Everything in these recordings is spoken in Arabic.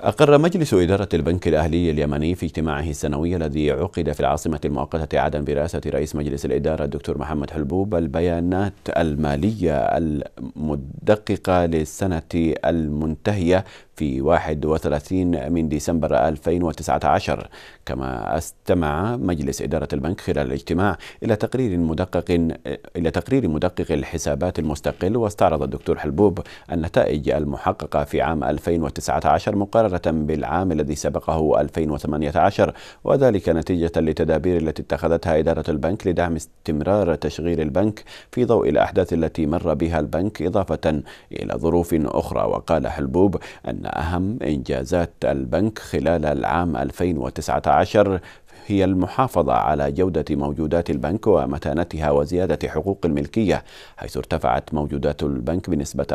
أقر مجلس إدارة البنك الأهلي اليمني في اجتماعه السنوي الذي عقد في العاصمة المؤقتة عدن برئاسة رئيس مجلس الإدارة الدكتور محمد حلبوب البيانات المالية المدققة للسنة المنتهية في 31 من ديسمبر 2019 كما استمع مجلس إدارة البنك خلال الاجتماع إلى تقرير مدقق إلى تقرير مدقق الحسابات المستقل واستعرض الدكتور حلبوب النتائج المحققة في عام 2019 مقارنة بالعام الذي سبقه 2018 وذلك نتيجة لتدابير التي اتخذتها إدارة البنك لدعم استمرار تشغيل البنك في ضوء الأحداث التي مر بها البنك إضافة إلى ظروف أخرى وقال حلبوب أن أهم إنجازات البنك خلال العام 2019 هي المحافظة على جودة موجودات البنك ومتانتها وزيادة حقوق الملكية حيث ارتفعت موجودات البنك بنسبة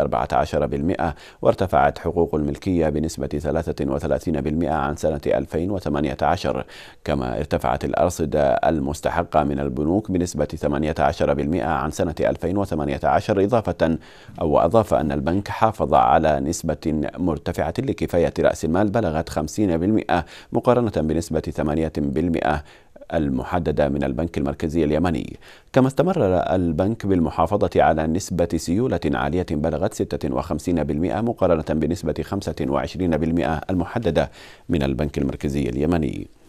14% وارتفعت حقوق الملكية بنسبة 33% عن سنة 2018 كما ارتفعت الأرصدة المستحقة من البنوك بنسبة 18% عن سنة 2018 إضافة أو أضاف أن البنك حافظ على نسبة مرتفعة لكفاية رأس المال بلغت 50% مقارنة بنسبة 8% المحددة من البنك المركزي اليمني كما استمر البنك بالمحافظة على نسبة سيولة عالية بلغت 56% مقارنة بنسبة 25% المحددة من البنك المركزي اليمني